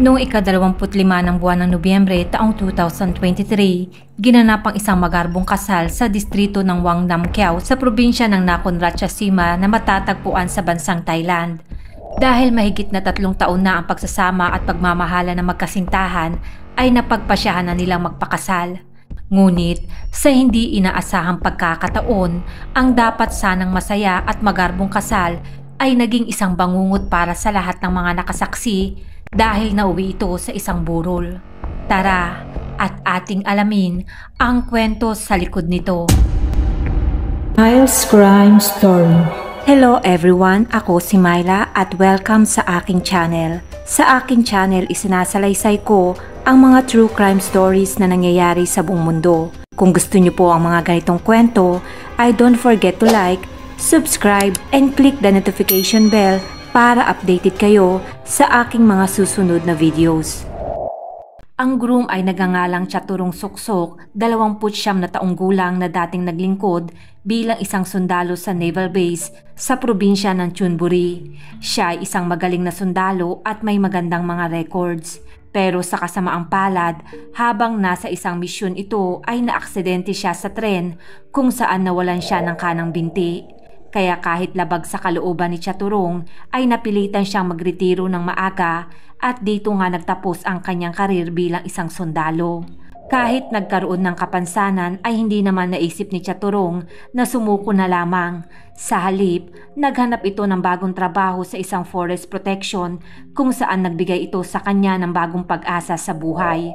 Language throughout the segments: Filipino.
Noong ika-25 ng buwan ng Nobyembre taong 2023, ginanap ang isang magarbong kasal sa distrito ng Wangnam Kiao sa probinsya ng Nakhon Ratchasima na matatagpuan sa bansang Thailand. Dahil mahigit na tatlong taon na ang pagsasama at pagmamahala ng magkasintahan, ay napagpasyahan na nilang magpakasal. Ngunit sa hindi inaasahang pagkakataon, ang dapat sanang masaya at magarbong kasal ay naging isang bangungot para sa lahat ng mga nakasaksi dahil nauwi ito sa isang burol. Tara at ating alamin ang kwento sa likod nito. Miles Crime Story Hello everyone, ako si Myla at welcome sa aking channel. Sa aking channel, isinasalaysay ko ang mga true crime stories na nangyayari sa buong mundo. Kung gusto niyo po ang mga ganitong kwento, ay don't forget to like, subscribe, and click the notification bell para updated kayo sa aking mga susunod na videos. Ang groom ay nagangalang Chaturong Soksok, 29 na taong gulang na dating naglingkod bilang isang sundalo sa Naval Base sa probinsya ng Chunburi. Siya ay isang magaling na sundalo at may magandang mga records. Pero sa kasamaang palad, habang nasa isang misyon ito ay naaksidente siya sa tren kung saan nawalan siya ng kanang binti. Kaya kahit labag sa kalooban ni Chaturong ay napilitan siyang magretiro ng maaga at dito nga nagtapos ang kanyang karir bilang isang sundalo. Kahit nagkaroon ng kapansanan ay hindi naman naisip ni Chaturong na sumuko na lamang sa halip, naghanap ito ng bagong trabaho sa isang forest protection kung saan nagbigay ito sa kanya ng bagong pag-asa sa buhay.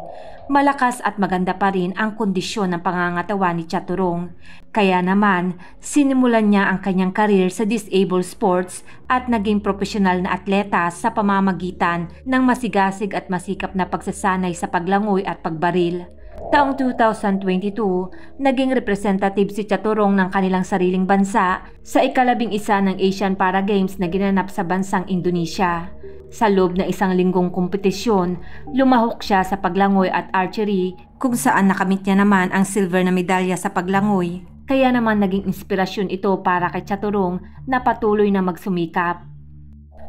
Malakas at maganda pa rin ang kondisyon ng pangangatawa ni Chaturong. Kaya naman, sinimulan niya ang kanyang karir sa disabled sports at naging profesional na atleta sa pamamagitan ng masigasig at masikap na pagsasanay sa paglangoy at pagbaril. Taong 2022, naging representative si Chaturong ng kanilang sariling bansa sa ikalabing isa ng Asian Para Games na ginanap sa bansang Indonesia. Sa loob na isang linggong kompetisyon, lumahok siya sa paglangoy at archery kung saan nakamit niya naman ang silver na medalya sa paglangoy. Kaya naman naging inspirasyon ito para kay Chaturong na patuloy na magsumikap.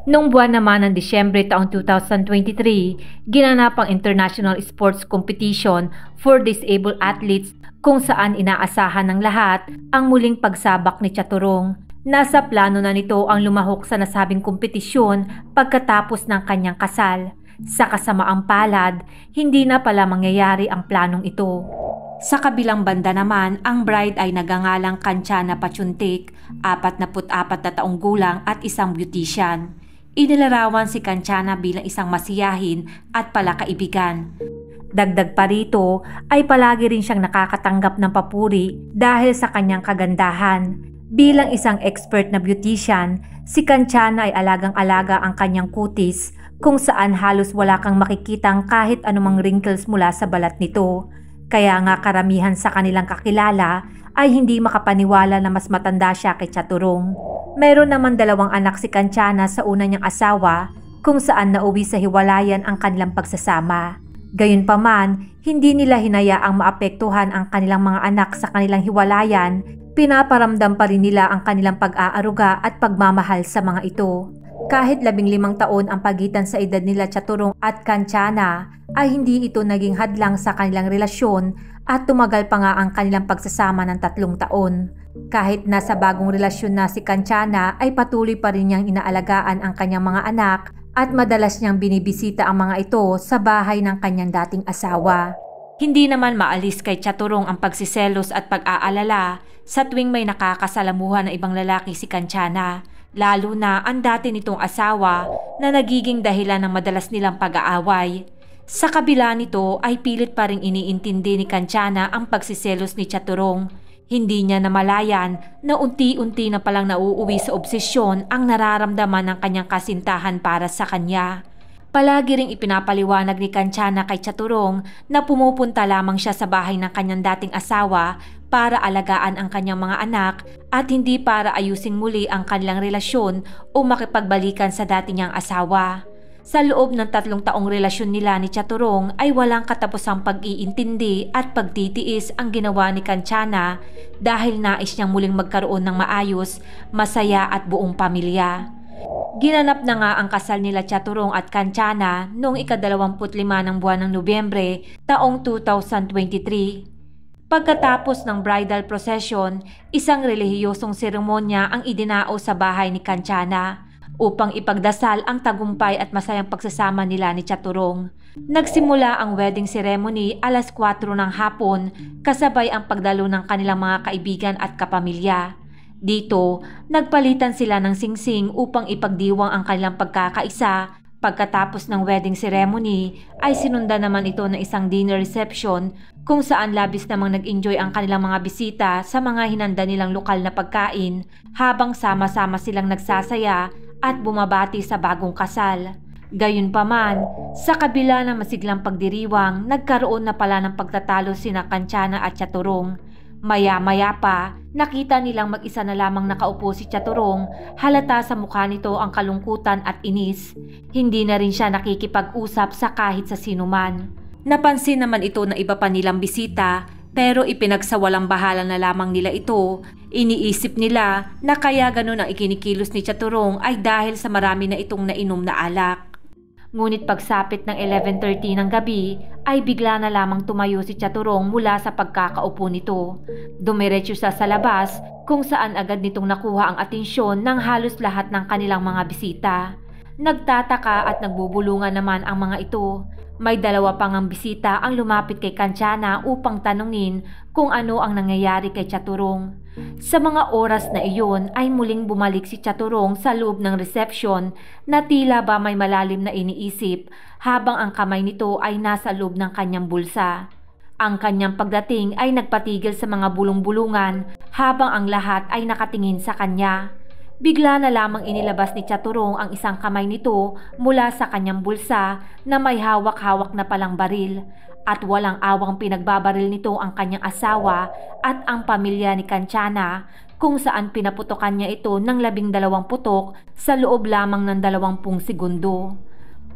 Noong buwan naman ng Disyembre taong 2023, ginanap ang International Sports Competition for Disabled Athletes kung saan inaasahan ng lahat ang muling pagsabak ni Chaturong. Nasa plano na nito ang lumahok sa nasabing kompetisyon pagkatapos ng kanyang kasal. Sa kasamaang palad, hindi na pala mangyayari ang planong ito. Sa kabilang banda naman, ang bride ay nagangalang Kanchana Pachuntik, 44 na taong gulang at isang beautician inilarawan si Kanchana bilang isang masiyahin at palakaibigan. Dagdag pa rito ay palagi rin siyang nakakatanggap ng papuri dahil sa kanyang kagandahan. Bilang isang expert na beautician, si Kanchana ay alagang-alaga ang kanyang kutis kung saan halos wala kang makikitang kahit anumang wrinkles mula sa balat nito. Kaya nga karamihan sa kanilang kakilala ay hindi makapaniwala na mas matanda siya kay Chaturong. Meron naman dalawang anak si Kanchana sa una niyang asawa kung saan nauwi sa hiwalayan ang kanilang pagsasama. Gayunpaman, hindi nila hinayaang maapektuhan ang kanilang mga anak sa kanilang hiwalayan, pinaparamdam pa rin nila ang kanilang pag-aaruga at pagmamahal sa mga ito. Kahit labing limang taon ang pagitan sa edad nila Chaturong at Kanchana, ay hindi ito naging hadlang sa kanilang relasyon at tumagal pa nga ang kanilang pagsasama ng tatlong taon. Kahit na sa bagong relasyon na si Kanchana ay patuloy pa rin niyang inaalagaan ang kanyang mga anak at madalas niyang binibisita ang mga ito sa bahay ng kanyang dating asawa. Hindi naman maalis kay Chaturong ang pagsiselos at pag-aalala sa tuwing may nakakasalamuha ng ibang lalaki si Kanchana, lalo na ang dati nitong asawa na nagiging dahilan ng madalas nilang pag-aaway. Sa kabila nito ay pilit pa rin iniintindi ni Kanchana ang pagsiselos ni Chaturong. Hindi niya namalayan na unti-unti na palang nauuwi sa obsesyon ang nararamdaman ng kanyang kasintahan para sa kanya. Palagi ring ipinapaliwanag ni Kanchana kay Chaturong na pumupunta lamang siya sa bahay ng kanyang dating asawa para alagaan ang kanyang mga anak at hindi para ayusin muli ang kanilang relasyon o makipagbalikan sa dating niyang asawa. Sa loob ng tatlong taong relasyon nila ni Chaturong ay walang katapusang pag-iintindi at pagtitiis ang ginawa ni Kanchana dahil nais niyang muling magkaroon ng maayos, masaya at buong pamilya. Ginanap na nga ang kasal nila Chaturong at Kanchana noong ikadalawamputli ng buwan ng Nobyembre taong 2023. Pagkatapos ng bridal procession, isang relihiyosong seremonya ang idinao sa bahay ni Kanchana upang ipagdasal ang tagumpay at masayang pagsasama nila ni Chaturong. Nagsimula ang wedding ceremony alas 4 ng hapon kasabay ang pagdalo ng kanilang mga kaibigan at kapamilya. Dito, nagpalitan sila ng singsing upang ipagdiwang ang kanilang pagkakaisa Pagkatapos ng wedding ceremony ay sinunda naman ito ng isang dinner reception kung saan labis namang nag-enjoy ang kanilang mga bisita sa mga hinanda nilang lokal na pagkain habang sama-sama silang nagsasaya at bumabati sa bagong kasal. Gayunpaman, sa kabila ng masiglang pagdiriwang, nagkaroon na pala ng pagtatalo sina Kanchana at Chaturong. Maya-maya pa, nakita nilang mag-isa na lamang nakaupo si Chaturong, halata sa mukha nito ang kalungkutan at inis. Hindi na rin siya nakikipag-usap sa kahit sa sinuman. Napansin naman ito ng iba pa nilang bisita pero ipinagsawalang bahala na lamang nila ito. Iniisip nila na kaya ganun ang ikinikilos ni Chaturong ay dahil sa marami na itong nainom na alak. Ngunit pagsapit ng 11.30 ng gabi ay bigla na lamang tumayo si Chaturong mula sa pagkakaupo nito. Dumiretso siya sa labas kung saan agad nitong nakuha ang atensyon ng halos lahat ng kanilang mga bisita. Nagtataka at nagbubulungan naman ang mga ito. May dalawa pang ang bisita ang lumapit kay Kanchana upang tanungin kung ano ang nangyayari kay Chaturong. Sa mga oras na iyon ay muling bumalik si Chaturong sa loob ng reception na tila ba may malalim na iniisip habang ang kamay nito ay nasa loob ng kanyang bulsa. Ang kanyang pagdating ay nagpatigil sa mga bulong-bulungan habang ang lahat ay nakatingin sa kanya. Bigla na lamang inilabas ni Chaturong ang isang kamay nito mula sa kanyang bulsa na may hawak-hawak na palang baril at walang awang pinagbabaril nito ang kanyang asawa at ang pamilya ni Kanchana kung saan pinaputokan niya ito ng labing dalawang putok sa loob lamang ng dalawampung segundo.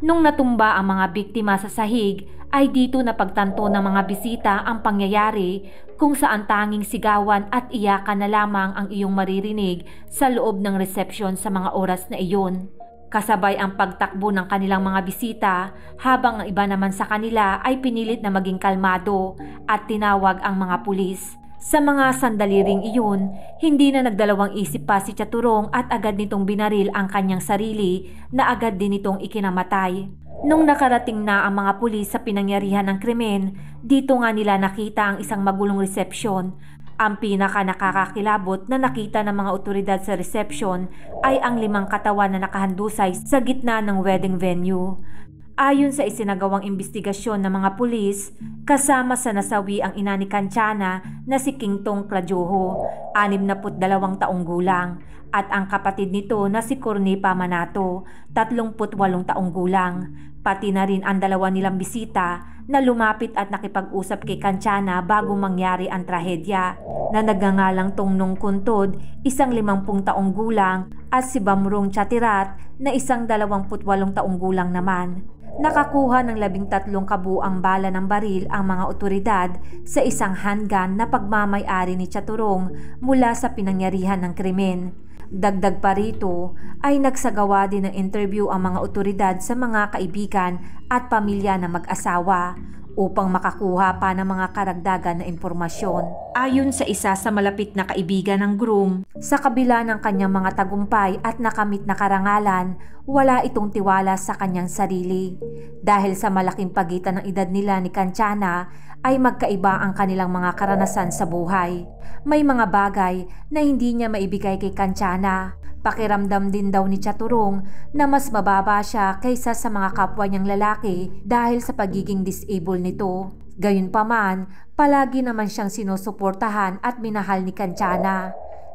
Nung natumba ang mga biktima sa sahig, ay dito napagtanto ng mga bisita ang pangyayari kung saan tanging sigawan at iyakan na lamang ang iyong maririnig sa loob ng reception sa mga oras na iyon. Kasabay ang pagtakbo ng kanilang mga bisita habang ang iba naman sa kanila ay pinilit na maging kalmado at tinawag ang mga pulis. Sa mga sandali ring iyon, hindi na nagdalawang isip pa si Chaturong at agad nitong binaril ang kanyang sarili na agad din itong ikinamatay. Nung nakarating na ang mga pulis sa pinangyarihan ng krimen, dito nga nila nakita ang isang magulong reception. Ang pinaka nakakakilabot na nakita ng mga otoridad sa reception ay ang limang katawan na nakahandusay sa gitna ng wedding venue. Ayon sa isinagawang investigasyon ng mga pulis, kasama sa nasawi ang ina ni Kanchana na si Kingtong Klajoho, 62 taong gulang, at ang kapatid nito na si Cornepa Pamanato, 38 taong gulang, pati na rin ang dalawa nilang bisita na lumapit at nakipag-usap kay Kanchana bago mangyari ang trahedya na nagngangalang Tungnong Kuntod, isang 50 taong gulang at si Bamrong Chatirat na isang 28 taong gulang naman. Nakakuha ng labing tatlong kabuang bala ng baril ang mga otoridad sa isang handgun na pagmamayari ni Chaturong mula sa pinangyarihan ng krimen. Dagdag pa rito ay nagsagawa din ng interview ang mga otoridad sa mga kaibigan at pamilya ng mag-asawa upang makakuha pa ng mga karagdagan na impormasyon ayon sa isa sa malapit na kaibigan ng groom. Sa kabila ng kanyang mga tagumpay at nakamit na karangalan, wala itong tiwala sa kanyang sarili. Dahil sa malaking pagitan ng edad nila ni Kanchana ay magkaiba ang kanilang mga karanasan sa buhay. May mga bagay na hindi niya maibigay kay Kanchana Pakiramdam din daw ni Chaturong na mas mababa siya kaysa sa mga kapwa niyang lalaki dahil sa pagiging disabled nito. Gayunpaman, palagi naman siyang sinusuportahan at minahal ni Kanchana.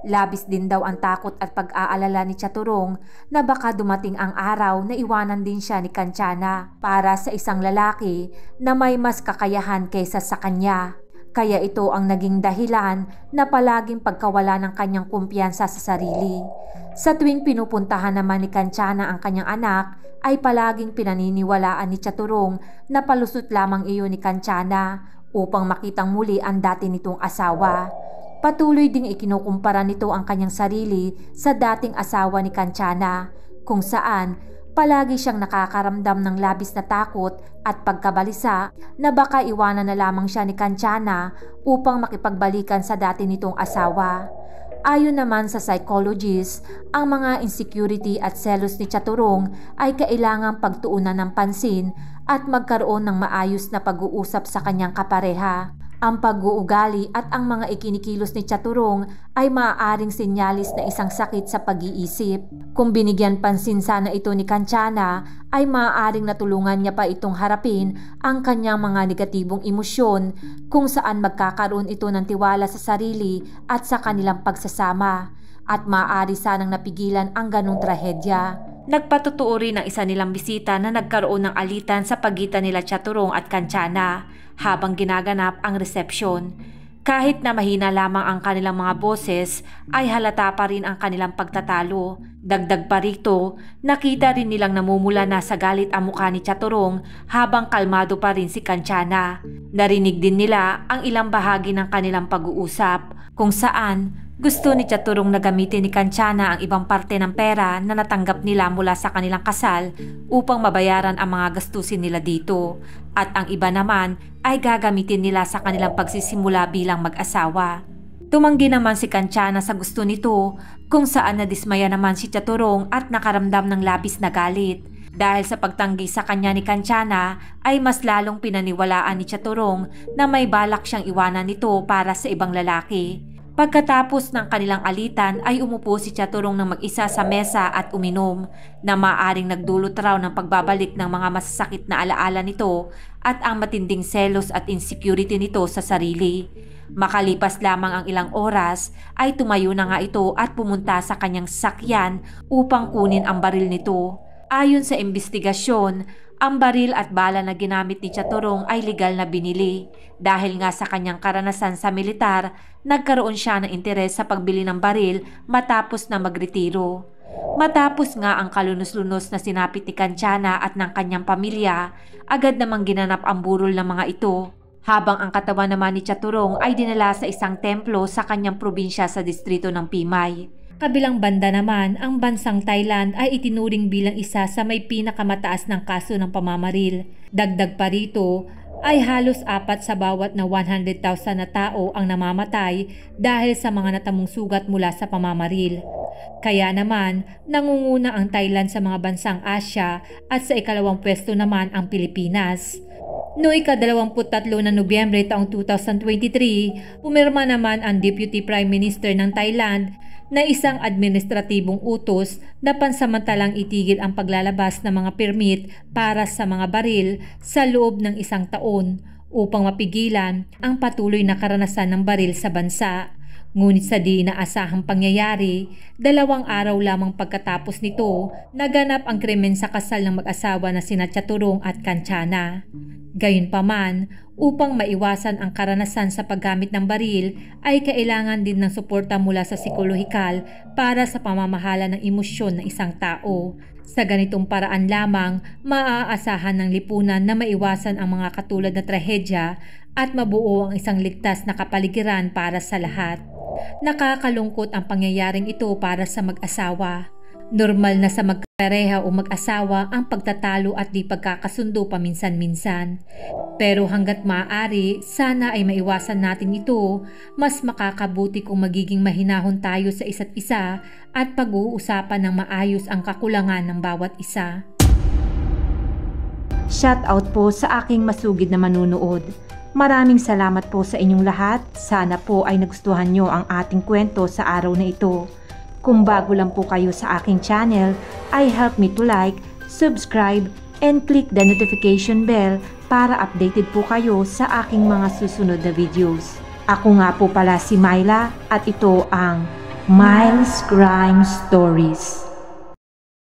Labis din daw ang takot at pag-aalala ni Chaturong na baka dumating ang araw na iwanan din siya ni Kanchana para sa isang lalaki na may mas kakayahan kaysa sa kanya. Kaya ito ang naging dahilan na palaging pagkawala ng kanyang kumpiyansa sa sarili. Sa tuwing pinupuntahan naman ni Kanchana ang kanyang anak, ay palaging pinaniniwalaan ni Chaturong na palusot lamang iyon ni Kanchana upang makitang muli ang dati nitong asawa. Patuloy ding ikinukumpara nito ang kanyang sarili sa dating asawa ni Kanchana kung saan palagi siyang nakakaramdam ng labis na takot at pagkabalisa na baka iwanan na lamang siya ni Kanchana upang makipagbalikan sa dati nitong asawa. Ayon naman sa psychologist, ang mga insecurity at selos ni Chaturong ay kailangang pagtuunan ng pansin at magkaroon ng maayos na pag-uusap sa kanyang kapareha. Ang pag-uugali at ang mga ikinikilos ni Chaturong ay maaaring sinyalis na isang sakit sa pag-iisip. Kung binigyan pansin sana ito ni Kanchana ay maaaring natulungan niya pa itong harapin ang kanyang mga negatibong emosyon kung saan magkakaroon ito ng tiwala sa sarili at sa kanilang pagsasama at maaari sanang napigilan ang ganong trahedya. Nagpatotoo rin ang isa nilang bisita na nagkaroon ng alitan sa pagitan nila Chaturong at Kanchana habang ginaganap ang reception. Kahit na mahina lamang ang kanilang mga boses, ay halata pa rin ang kanilang pagtatalo. Dagdag pa rito, nakita rin nilang namumula na sa galit ang mukha ni Chaturong habang kalmado pa rin si Kanchana. Narinig din nila ang ilang bahagi ng kanilang pag-uusap kung saan gusto ni Chaturong na gamitin ni Kanchana ang ibang parte ng pera na natanggap nila mula sa kanilang kasal upang mabayaran ang mga gastusin nila dito at ang iba naman ay gagamitin nila sa kanilang pagsisimula bilang mag-asawa. Tumanggi naman si Kanchana sa gusto nito kung saan nadismaya naman si Chaturong at nakaramdam ng labis na galit. Dahil sa pagtanggi sa kanya ni Kanchana ay mas lalong pinaniwalaan ni Chaturong na may balak siyang iwanan nito para sa ibang lalaki. Pagkatapos ng kanilang alitan ay umupo si Chaturong ng mag-isa sa mesa at uminom na maaring nagdulot raw ng pagbabalik ng mga masasakit na alaala nito at ang matinding selos at insecurity nito sa sarili. Makalipas lamang ang ilang oras ay tumayo na nga ito at pumunta sa kanyang sakyan upang kunin ang baril nito. Ayon sa investigasyon, ang baril at bala na ginamit ni Chaturong ay legal na binili dahil nga sa kanyang karanasan sa militar, nagkaroon siya ng interes sa pagbili ng baril matapos na magretiro. Matapos nga ang kalunos-lunos na sinapit ni Kanchana at ng kanyang pamilya, agad namang ginanap ang burol ng mga ito. Habang ang katawan naman ni Chaturong ay dinala sa isang templo sa kanyang probinsya sa distrito ng Pimay. Kabilang banda naman, ang bansang Thailand ay itinuring bilang isa sa may pinakamataas ng kaso ng pamamaril. Dagdag pa rito, ay halos apat sa bawat na 100,000 na tao ang namamatay dahil sa mga natamong sugat mula sa pamamaril. Kaya naman, nangunguna ang Thailand sa mga bansang Asya at sa ikalawang pwesto naman ang Pilipinas. Noong ika-23 ng Nobyembre taong 2023, pumirma naman ang Deputy Prime Minister ng Thailand na isang administratibong utos na pansamantalang itigil ang paglalabas ng mga permit para sa mga baril sa loob ng isang taon upang mapigilan ang patuloy na karanasan ng baril sa bansa Ngunit sa di inaasahang pangyayari, dalawang araw lamang pagkatapos nito, naganap ang krimen sa kasal ng mag-asawa na sina Chaturong at Kanchana. Gayunpaman, upang maiwasan ang karanasan sa paggamit ng baril ay kailangan din ng suporta mula sa psikolohikal para sa pamamahala ng emosyon ng isang tao. Sa ganitong paraan lamang, maaasahan ng lipunan na maiwasan ang mga katulad na trahedya at mabuo ang isang ligtas na kapaligiran para sa lahat. Nakakalungkot ang pangyayaring ito para sa mag-asawa. Normal na sa magkareha o mag-asawa ang pagtatalo at di pagkakasundo paminsan-minsan. Pero hanggat maaari, sana ay maiwasan natin ito. Mas makakabuti kung magiging mahinahon tayo sa isa't isa at pag-uusapan ng maayos ang kakulangan ng bawat isa. Shout out po sa aking masugid na manunood. Maraming salamat po sa inyong lahat. Sana po ay nagustuhan nyo ang ating kwento sa araw na ito. Kung bago lang po kayo sa aking channel, ay help me to like, subscribe, and click the notification bell para updated po kayo sa aking mga susunod na videos. Ako nga po pala si Myla at ito ang Miles Crime Stories.